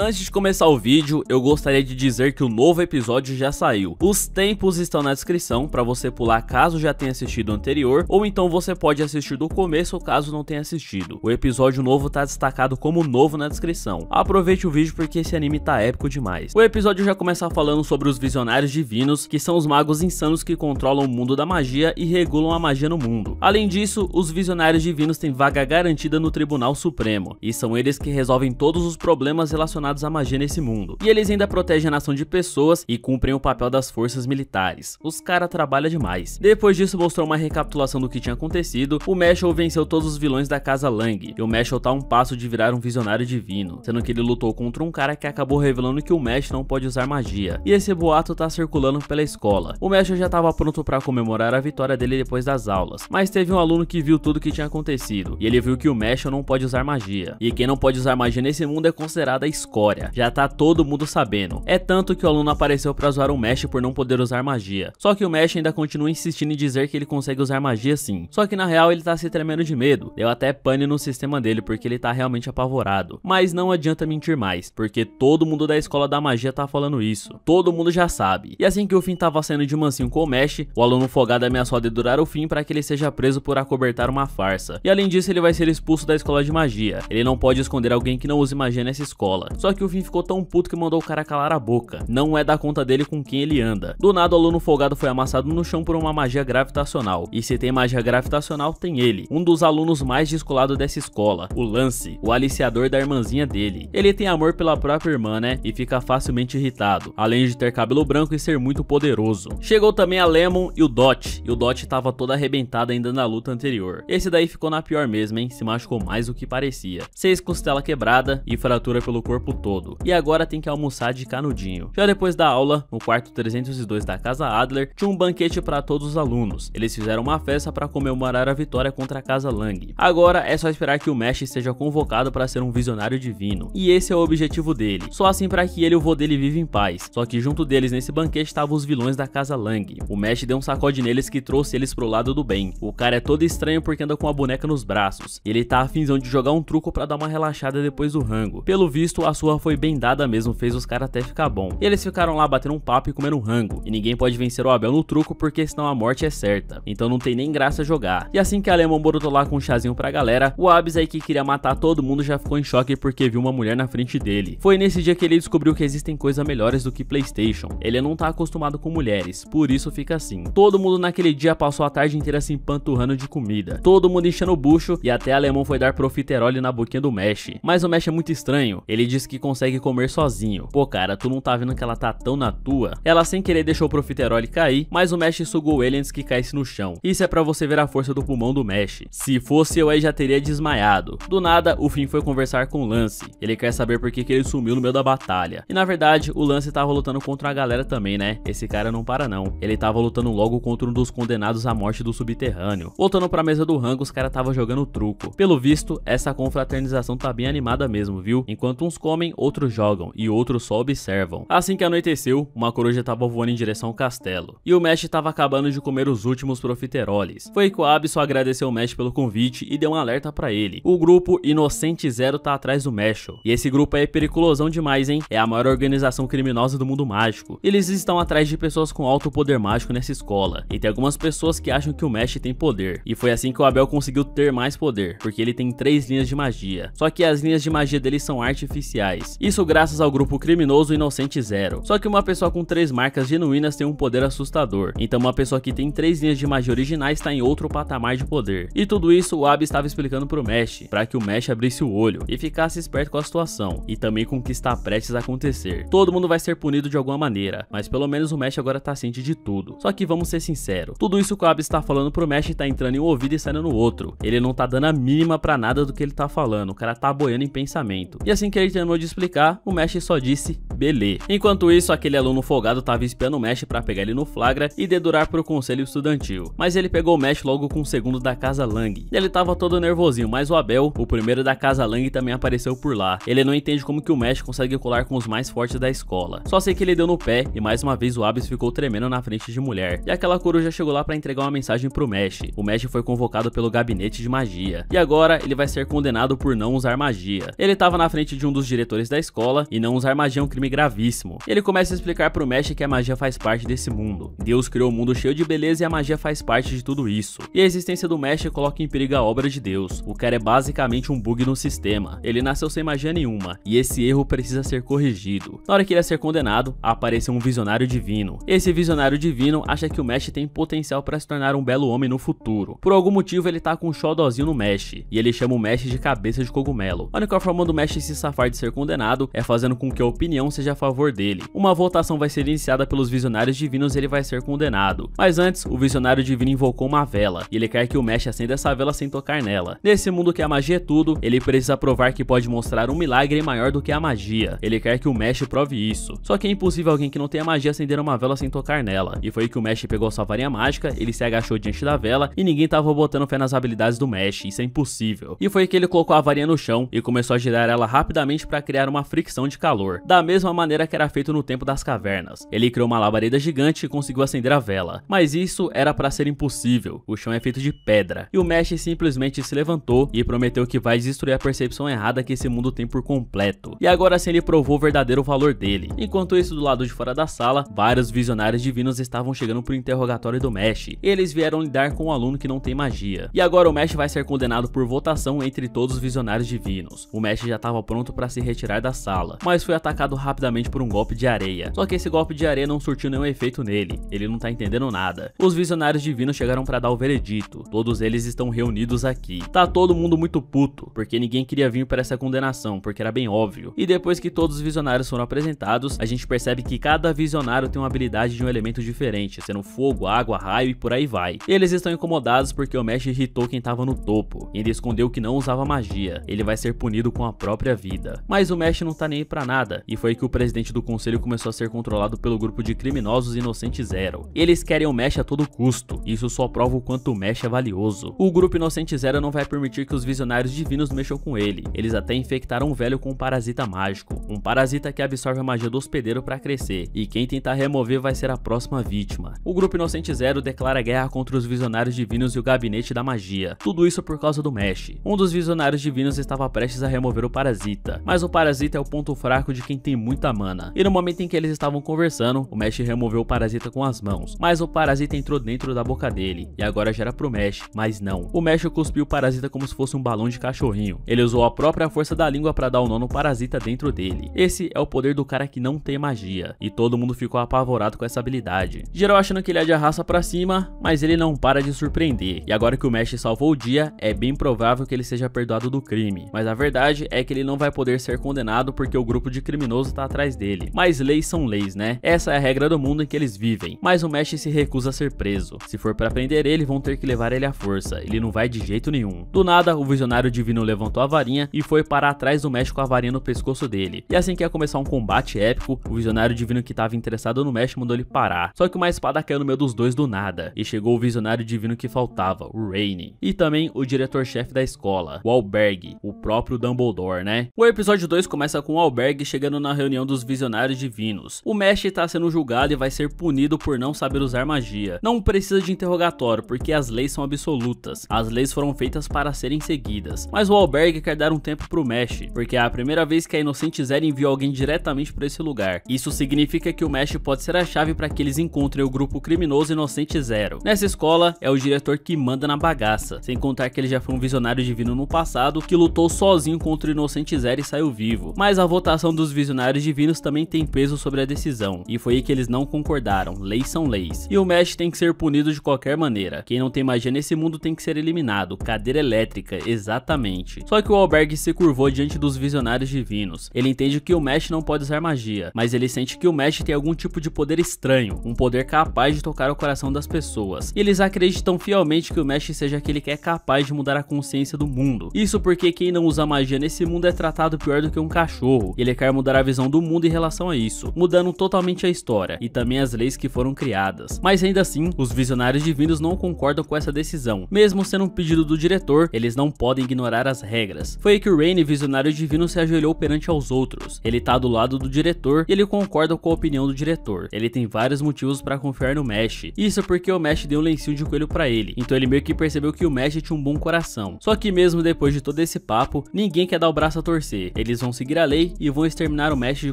Antes de começar o vídeo, eu gostaria de dizer que o novo episódio já saiu. Os tempos estão na descrição para você pular caso já tenha assistido o anterior, ou então você pode assistir do começo caso não tenha assistido. O episódio novo tá destacado como novo na descrição. Aproveite o vídeo porque esse anime tá épico demais. O episódio já começa falando sobre os visionários divinos, que são os magos insanos que controlam o mundo da magia e regulam a magia no mundo. Além disso, os visionários divinos têm vaga garantida no Tribunal Supremo, e são eles que resolvem todos os problemas relacionados relacionados à magia nesse mundo. E eles ainda protegem a nação de pessoas e cumprem o papel das forças militares. Os caras trabalham demais. Depois disso mostrou uma recapitulação do que tinha acontecido, o Meshel venceu todos os vilões da Casa Lang, e o Meshel tá um passo de virar um visionário divino, sendo que ele lutou contra um cara que acabou revelando que o Mesh não pode usar magia, e esse boato tá circulando pela escola. O Mesh já estava pronto para comemorar a vitória dele depois das aulas, mas teve um aluno que viu tudo que tinha acontecido, e ele viu que o Mesh não pode usar magia, e quem não pode usar magia nesse mundo é considerada a escola já tá todo mundo sabendo. É tanto que o aluno apareceu pra zoar o Mesh por não poder usar magia. Só que o Mesh ainda continua insistindo em dizer que ele consegue usar magia sim. Só que na real ele tá se tremendo de medo, deu até pane no sistema dele porque ele tá realmente apavorado. Mas não adianta mentir mais, porque todo mundo da escola da magia tá falando isso. Todo mundo já sabe. E assim que o Finn tava saindo de mansinho com o Mesh, o aluno folgado ameaçou dedurar o Finn para que ele seja preso por acobertar uma farsa. E além disso ele vai ser expulso da escola de magia. Ele não pode esconder alguém que não use magia nessa escola. Só que o Vin ficou tão puto que mandou o cara calar a boca. Não é da conta dele com quem ele anda. Do nada, o aluno folgado foi amassado no chão por uma magia gravitacional. E se tem magia gravitacional, tem ele. Um dos alunos mais descolados dessa escola. O Lance, o aliciador da irmãzinha dele. Ele tem amor pela própria irmã, né? E fica facilmente irritado. Além de ter cabelo branco e ser muito poderoso. Chegou também a Lemon e o Dot. E o Dot tava todo arrebentado ainda na luta anterior. Esse daí ficou na pior mesmo, hein? Se machucou mais do que parecia. Seis costela quebrada e fratura pelo corpo todo, e agora tem que almoçar de canudinho. Já depois da aula, no quarto 302 da Casa Adler, tinha um banquete para todos os alunos. Eles fizeram uma festa para comemorar a vitória contra a Casa Lang. Agora é só esperar que o Mesh seja convocado para ser um visionário divino, e esse é o objetivo dele. Só assim para que ele e o vô dele vivam em paz. Só que junto deles nesse banquete estavam os vilões da Casa Lang. O Mesh deu um sacode neles que trouxe eles pro lado do bem. O cara é todo estranho porque anda com a boneca nos braços. Ele tá afinzão de jogar um truco para dar uma relaxada depois do rango. Pelo visto, a surra foi bem dada mesmo, fez os caras até ficar bom. E eles ficaram lá batendo um papo e comendo rango. E ninguém pode vencer o Abel no truco porque senão a morte é certa. Então não tem nem graça jogar. E assim que a Lemon brotou lá com um chazinho pra galera, o Abis aí que queria matar todo mundo já ficou em choque porque viu uma mulher na frente dele. Foi nesse dia que ele descobriu que existem coisas melhores do que Playstation. Ele não tá acostumado com mulheres, por isso fica assim. Todo mundo naquele dia passou a tarde inteira se empanturrando de comida. Todo mundo enchendo o bucho e até a Lemon foi dar profiterole na boquinha do Mesh. Mas o Mesh é muito estranho. Ele disse que consegue comer sozinho. Pô, cara, tu não tá vendo que ela tá tão na tua? Ela sem querer deixou o profiterole cair, mas o Mesh sugou ele antes que caísse no chão. Isso é pra você ver a força do pulmão do Mesh. Se fosse eu aí já teria desmaiado. Do nada, o Finn foi conversar com o Lance. Ele quer saber por que, que ele sumiu no meio da batalha. E na verdade, o Lance tava lutando contra a galera também, né? Esse cara não para não. Ele tava lutando logo contra um dos condenados à morte do subterrâneo. Voltando pra mesa do rango, os caras tava jogando truco. Pelo visto, essa confraternização tá bem animada mesmo, viu? Enquanto uns comem, comem, outros jogam e outros só observam. Assim que anoiteceu, uma coruja estava voando em direção ao castelo, e o Mesh estava acabando de comer os últimos profiteroles. Foi que o Ab só agradeceu o Mesh pelo convite e deu um alerta para ele. O grupo Inocente Zero tá atrás do Mesh, e esse grupo é periculosão demais, hein? É a maior organização criminosa do mundo mágico. Eles estão atrás de pessoas com alto poder mágico nessa escola, e tem algumas pessoas que acham que o Mesh tem poder, e foi assim que o Abel conseguiu ter mais poder, porque ele tem três linhas de magia. Só que as linhas de magia dele são artificiais reais. Isso graças ao grupo criminoso Inocente Zero. Só que uma pessoa com três marcas genuínas tem um poder assustador. Então uma pessoa que tem três linhas de magia originais está em outro patamar de poder. E tudo isso o Abe estava explicando pro Mesh, para que o Mesh abrisse o olho e ficasse esperto com a situação e também com o que está prestes a acontecer. Todo mundo vai ser punido de alguma maneira, mas pelo menos o Mesh agora tá ciente de tudo. Só que vamos ser sinceros, tudo isso que o Abe está falando pro Mesh tá entrando em um ouvido e saindo no outro. Ele não tá dando a mínima para nada do que ele tá falando, o cara tá boiando em pensamento. E assim que ele terminou de explicar, o Mesh só disse belê. Enquanto isso, aquele aluno folgado estava espiando o Mesh para pegar ele no flagra e dedurar para o conselho estudantil. Mas ele pegou o Mesh logo com o segundo da Casa Lang. E ele tava todo nervosinho, mas o Abel, o primeiro da Casa Lang, também apareceu por lá. Ele não entende como que o Mesh consegue colar com os mais fortes da escola. Só sei que ele deu no pé e mais uma vez o Abis ficou tremendo na frente de mulher. E aquela coruja chegou lá para entregar uma mensagem pro Mesh. O Mesh foi convocado pelo gabinete de magia. E agora ele vai ser condenado por não usar magia. Ele tava na frente de um dos diretores diretores da escola e não usar magia é um crime gravíssimo. Ele começa a explicar pro Mesh que a magia faz parte desse mundo. Deus criou um mundo cheio de beleza e a magia faz parte de tudo isso. E a existência do Mesh coloca em perigo a obra de Deus. O cara é basicamente um bug no sistema. Ele nasceu sem magia nenhuma, e esse erro precisa ser corrigido. Na hora que ele ia é ser condenado, apareceu um visionário divino. Esse visionário divino acha que o Mesh tem potencial para se tornar um belo homem no futuro. Por algum motivo ele tá com um xodozinho no Mesh, e ele chama o Mesh de cabeça de cogumelo. A única forma do Mesh se safar de ser ser condenado é fazendo com que a opinião seja a favor dele. Uma votação vai ser iniciada pelos visionários divinos e ele vai ser condenado. Mas antes, o visionário divino invocou uma vela, e ele quer que o Mesh acenda essa vela sem tocar nela. Nesse mundo que a magia é tudo, ele precisa provar que pode mostrar um milagre maior do que a magia. Ele quer que o Mesh prove isso. Só que é impossível alguém que não tenha magia acender uma vela sem tocar nela. E foi que o Mesh pegou sua varinha mágica, ele se agachou diante da vela e ninguém tava botando fé nas habilidades do Mesh. isso é impossível. E foi que ele colocou a varinha no chão e começou a girar ela rapidamente para para criar uma fricção de calor, da mesma maneira que era feito no tempo das cavernas. Ele criou uma labareda gigante e conseguiu acender a vela, mas isso era para ser impossível, o chão é feito de pedra, e o Mesh simplesmente se levantou e prometeu que vai destruir a percepção errada que esse mundo tem por completo. E agora sim ele provou o verdadeiro valor dele. Enquanto isso, do lado de fora da sala, vários visionários divinos estavam chegando pro interrogatório do Mesh. Eles vieram lidar com um aluno que não tem magia. E agora o Mesh vai ser condenado por votação entre todos os visionários divinos. O Mesh já estava pronto para se retirar da sala, mas foi atacado rapidamente por um golpe de areia. Só que esse golpe de areia não surtiu nenhum efeito nele, ele não tá entendendo nada. Os visionários divinos chegaram para dar o veredito, todos eles estão reunidos aqui. Tá todo mundo muito puto, porque ninguém queria vir para essa condenação, porque era bem óbvio. E depois que todos os visionários foram apresentados, a gente percebe que cada visionário tem uma habilidade de um elemento diferente, sendo fogo, água, raio e por aí vai. Eles estão incomodados porque o Mesh irritou quem tava no topo, ele escondeu que não usava magia, ele vai ser punido com a própria vida. Mas mas o Mesh não tá nem aí pra nada, e foi que o presidente do conselho começou a ser controlado pelo grupo de criminosos Inocente Zero. Eles querem o Mesh a todo custo, e isso só prova o quanto o Mesh é valioso. O grupo Inocente Zero não vai permitir que os visionários divinos mexam com ele, eles até infectaram um velho com um parasita mágico, um parasita que absorve a magia do hospedeiro para crescer, e quem tentar remover vai ser a próxima vítima. O grupo Inocente Zero declara guerra contra os visionários divinos e o gabinete da magia, tudo isso por causa do Mesh. Um dos visionários divinos estava prestes a remover o parasita, mas o o parasita é o ponto fraco de quem tem muita mana. E no momento em que eles estavam conversando, o Mesh removeu o parasita com as mãos, mas o parasita entrou dentro da boca dele, e agora já era pro Mesh, mas não. O Mesh cuspiu o parasita como se fosse um balão de cachorrinho. Ele usou a própria força da língua para dar o um nó no parasita dentro dele. Esse é o poder do cara que não tem magia, e todo mundo ficou apavorado com essa habilidade. Geral achando que ele é de raça pra cima, mas ele não para de surpreender. E agora que o Mesh salvou o dia, é bem provável que ele seja perdoado do crime. Mas a verdade é que ele não vai poder ser ser condenado porque o grupo de criminoso tá atrás dele. Mas leis são leis, né? Essa é a regra do mundo em que eles vivem. Mas o Mesh se recusa a ser preso. Se for pra prender ele, vão ter que levar ele à força. Ele não vai de jeito nenhum. Do nada, o visionário divino levantou a varinha e foi parar atrás do Mesh com a varinha no pescoço dele. E assim que ia começar um combate épico, o visionário divino que tava interessado no Mesh mandou ele parar. Só que uma espada caiu no meio dos dois do nada. E chegou o visionário divino que faltava, o Rainy. E também o diretor-chefe da escola, o Alberg, o próprio Dumbledore, né? O episódio 2 começa com o albergue chegando na reunião dos visionários divinos. O mestre está sendo julgado e vai ser punido por não saber usar magia. Não precisa de interrogatório, porque as leis são absolutas. As leis foram feitas para serem seguidas. Mas o albergue quer dar um tempo pro mestre, porque é a primeira vez que a Inocente Zero enviou alguém diretamente para esse lugar. Isso significa que o mestre pode ser a chave para que eles encontrem o grupo criminoso Inocente Zero. Nessa escola, é o diretor que manda na bagaça, sem contar que ele já foi um visionário divino no passado que lutou sozinho contra o Inocente Zero e saiu vivo, mas a votação dos visionários divinos também tem peso sobre a decisão, e foi aí que eles não concordaram, leis são leis, e o Mesh tem que ser punido de qualquer maneira, quem não tem magia nesse mundo tem que ser eliminado, cadeira elétrica, exatamente. Só que o albergue se curvou diante dos visionários divinos, ele entende que o Mesh não pode usar magia, mas ele sente que o Mesh tem algum tipo de poder estranho, um poder capaz de tocar o coração das pessoas, e eles acreditam fielmente que o Mesh seja aquele que é capaz de mudar a consciência do mundo, isso porque quem não usa magia nesse mundo é tratado pior do do que um cachorro. Ele quer mudar a visão do mundo em relação a isso, mudando totalmente a história e também as leis que foram criadas. Mas ainda assim, os visionários divinos não concordam com essa decisão. Mesmo sendo um pedido do diretor, eles não podem ignorar as regras. Foi aí que o Rain, visionário divino, se ajoelhou perante aos outros. Ele tá do lado do diretor e ele concorda com a opinião do diretor. Ele tem vários motivos para confiar no Mesh. Isso porque o Mesh deu um lencinho de coelho para ele. Então ele meio que percebeu que o Mesh tinha um bom coração. Só que mesmo depois de todo esse papo, ninguém quer dar o braço a torcer. Ele eles vão seguir a lei e vão exterminar o mestre de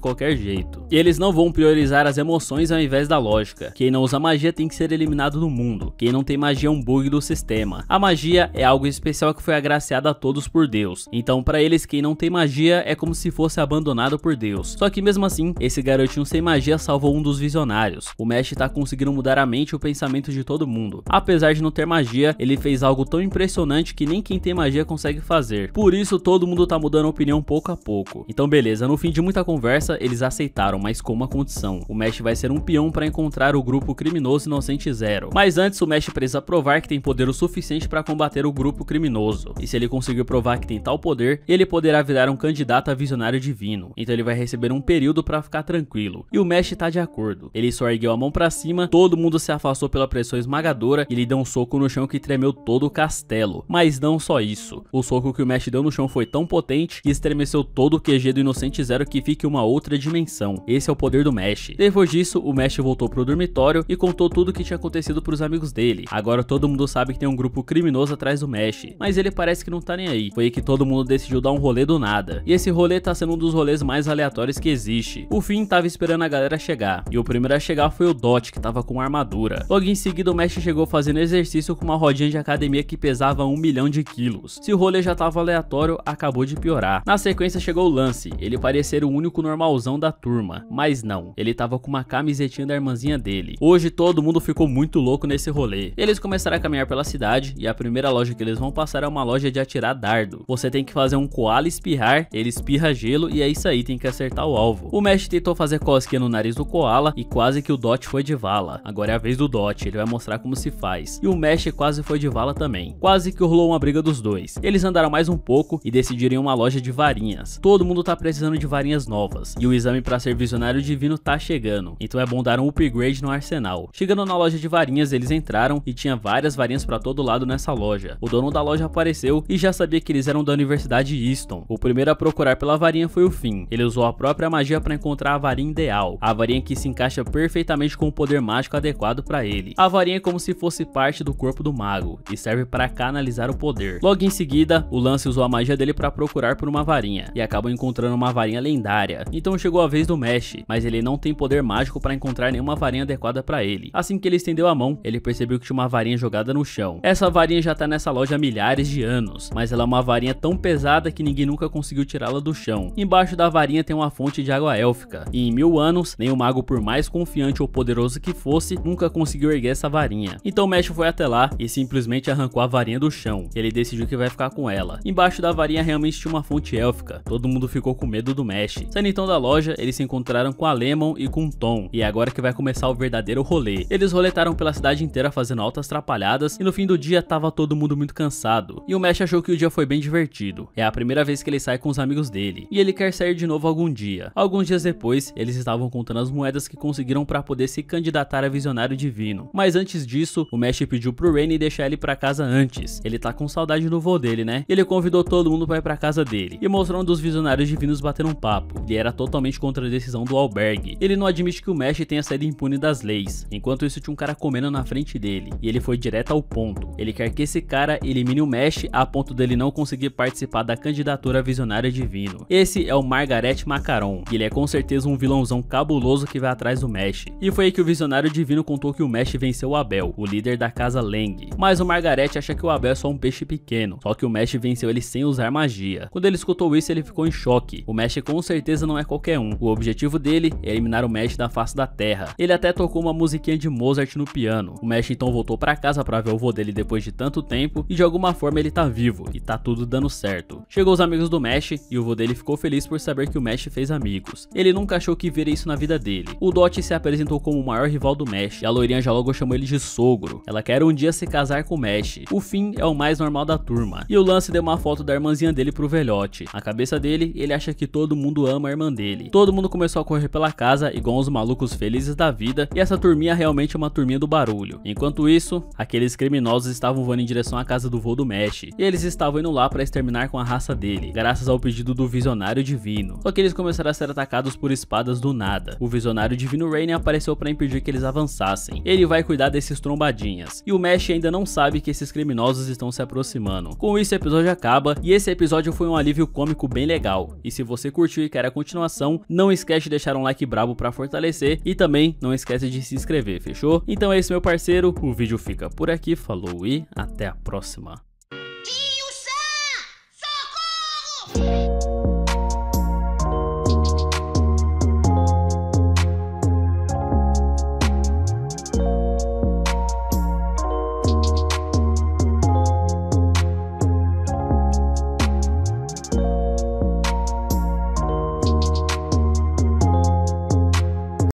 qualquer jeito. E eles não vão priorizar as emoções ao invés da lógica. Quem não usa magia tem que ser eliminado do mundo. Quem não tem magia é um bug do sistema. A magia é algo especial que foi agraciado a todos por Deus. Então para eles quem não tem magia é como se fosse abandonado por Deus. Só que mesmo assim, esse garotinho sem magia salvou um dos visionários. O mestre tá conseguindo mudar a mente e o pensamento de todo mundo. Apesar de não ter magia, ele fez algo tão impressionante que nem quem tem magia consegue fazer. Por isso todo mundo tá mudando a opinião pouco a pouco. Então beleza, no fim de muita conversa, eles aceitaram, mas com uma condição. O Mesh vai ser um peão para encontrar o grupo criminoso Inocente Zero. Mas antes, o Mesh precisa provar que tem poder o suficiente para combater o grupo criminoso. E se ele conseguir provar que tem tal poder, ele poderá virar um candidato a visionário divino. Então ele vai receber um período para ficar tranquilo. E o Mesh tá de acordo. Ele só ergueu a mão para cima, todo mundo se afastou pela pressão esmagadora e lhe deu um soco no chão que tremeu todo o castelo. Mas não só isso. O soco que o Mesh deu no chão foi tão potente que estremeceu todo o QG do Inocente Zero que fique uma outra dimensão. Esse é o poder do Mesh. Depois disso, o Mesh voltou pro dormitório e contou tudo o que tinha acontecido pros amigos dele. Agora todo mundo sabe que tem um grupo criminoso atrás do Mesh, mas ele parece que não tá nem aí. Foi aí que todo mundo decidiu dar um rolê do nada. E esse rolê tá sendo um dos rolês mais aleatórios que existe. O Finn tava esperando a galera chegar, e o primeiro a chegar foi o Dot, que tava com armadura. Logo em seguida, o Mesh chegou fazendo exercício com uma rodinha de academia que pesava um milhão de quilos. Se o rolê já tava aleatório, acabou de piorar. Na sequência, chegou o lance, ele parecer o único normalzão da turma, mas não, ele tava com uma camisetinha da irmãzinha dele. Hoje todo mundo ficou muito louco nesse rolê. Eles começaram a caminhar pela cidade e a primeira loja que eles vão passar é uma loja de atirar dardo. Você tem que fazer um koala espirrar, ele espirra gelo e é isso aí, tem que acertar o alvo. O Mesh tentou fazer cosquinha no nariz do koala e quase que o Dot foi de vala. Agora é a vez do Dot, ele vai mostrar como se faz. E o Mesh quase foi de vala também. Quase que rolou uma briga dos dois. Eles andaram mais um pouco e decidiram uma loja de varinhas. Todo mundo tá precisando de varinhas novas, e o exame para ser visionário divino tá chegando, então é bom dar um upgrade no arsenal. Chegando na loja de varinhas, eles entraram e tinha várias varinhas para todo lado nessa loja. O dono da loja apareceu e já sabia que eles eram da Universidade Easton. O primeiro a procurar pela varinha foi o Finn. Ele usou a própria magia para encontrar a varinha ideal, a varinha que se encaixa perfeitamente com o poder mágico adequado para ele. A varinha é como se fosse parte do corpo do mago e serve para canalizar o poder. Logo em seguida, o Lance usou a magia dele para procurar por uma varinha, e acabam encontrando uma varinha lendária. Então chegou a vez do Mesh, mas ele não tem poder mágico para encontrar nenhuma varinha adequada para ele. Assim que ele estendeu a mão, ele percebeu que tinha uma varinha jogada no chão. Essa varinha já tá nessa loja há milhares de anos, mas ela é uma varinha tão pesada que ninguém nunca conseguiu tirá-la do chão. Embaixo da varinha tem uma fonte de água élfica, e em mil anos, nenhum mago por mais confiante ou poderoso que fosse, nunca conseguiu erguer essa varinha. Então Mesh foi até lá e simplesmente arrancou a varinha do chão. Ele decidiu que vai ficar com ela. Embaixo da varinha realmente tinha uma fonte élfica, todo mundo ficou com medo do Mesh. Saindo então da loja, eles se encontraram com a Lemon e com Tom, e é agora que vai começar o verdadeiro rolê. Eles roletaram pela cidade inteira fazendo altas atrapalhadas, e no fim do dia tava todo mundo muito cansado, e o Mesh achou que o dia foi bem divertido. É a primeira vez que ele sai com os amigos dele, e ele quer sair de novo algum dia. Alguns dias depois, eles estavam contando as moedas que conseguiram para poder se candidatar a Visionário Divino. Mas antes disso, o Mesh pediu pro Rainy deixar ele para casa antes. Ele tá com saudade do vô dele, né? E ele convidou todo mundo para ir para casa dele, e mostrou um dos visionários divinos bateram um papo. Ele era totalmente contra a decisão do albergue. Ele não admite que o Mesh tenha saído impune das leis. Enquanto isso, tinha um cara comendo na frente dele. E ele foi direto ao ponto. Ele quer que esse cara elimine o Mesh a ponto dele não conseguir participar da candidatura visionária divino. Esse é o Margaret Macaron. Ele é com certeza um vilãozão cabuloso que vai atrás do Mesh. E foi aí que o visionário divino contou que o Mesh venceu o Abel, o líder da casa Leng. Mas o Margaret acha que o Abel é só um peixe pequeno. Só que o Mesh venceu ele sem usar magia. Quando ele escutou isso, ele ficou em choque. O Mesh com certeza não é qualquer um. O objetivo dele é eliminar o Mesh da face da Terra. Ele até tocou uma musiquinha de Mozart no piano. O Mesh então voltou para casa para ver o vô dele depois de tanto tempo e de alguma forma ele tá vivo e tá tudo dando certo. Chegou os amigos do Mesh e o vô dele ficou feliz por saber que o Mesh fez amigos. Ele nunca achou que veria isso na vida dele. O Dot se apresentou como o maior rival do Mesh e a loirinha já logo chamou ele de sogro. Ela quer um dia se casar com o Mesh. O fim é o mais normal da turma. E o Lance deu uma foto da irmãzinha dele pro velhote. A cabeça cabeça dele, ele acha que todo mundo ama a irmã dele. Todo mundo começou a correr pela casa, igual uns malucos felizes da vida, e essa turminha é realmente é uma turminha do barulho. Enquanto isso, aqueles criminosos estavam voando em direção à casa do voo do Mesh, e eles estavam indo lá para exterminar com a raça dele, graças ao pedido do visionário divino. Só que eles começaram a ser atacados por espadas do nada. O visionário divino Rainer apareceu para impedir que eles avançassem. Ele vai cuidar desses trombadinhas, e o Mesh ainda não sabe que esses criminosos estão se aproximando. Com isso, o episódio acaba, e esse episódio foi um alívio cômico bem bem legal. E se você curtiu e quer a continuação, não esquece de deixar um like brabo para fortalecer e também não esquece de se inscrever, fechou? Então é isso meu parceiro, o vídeo fica por aqui, falou e até a próxima.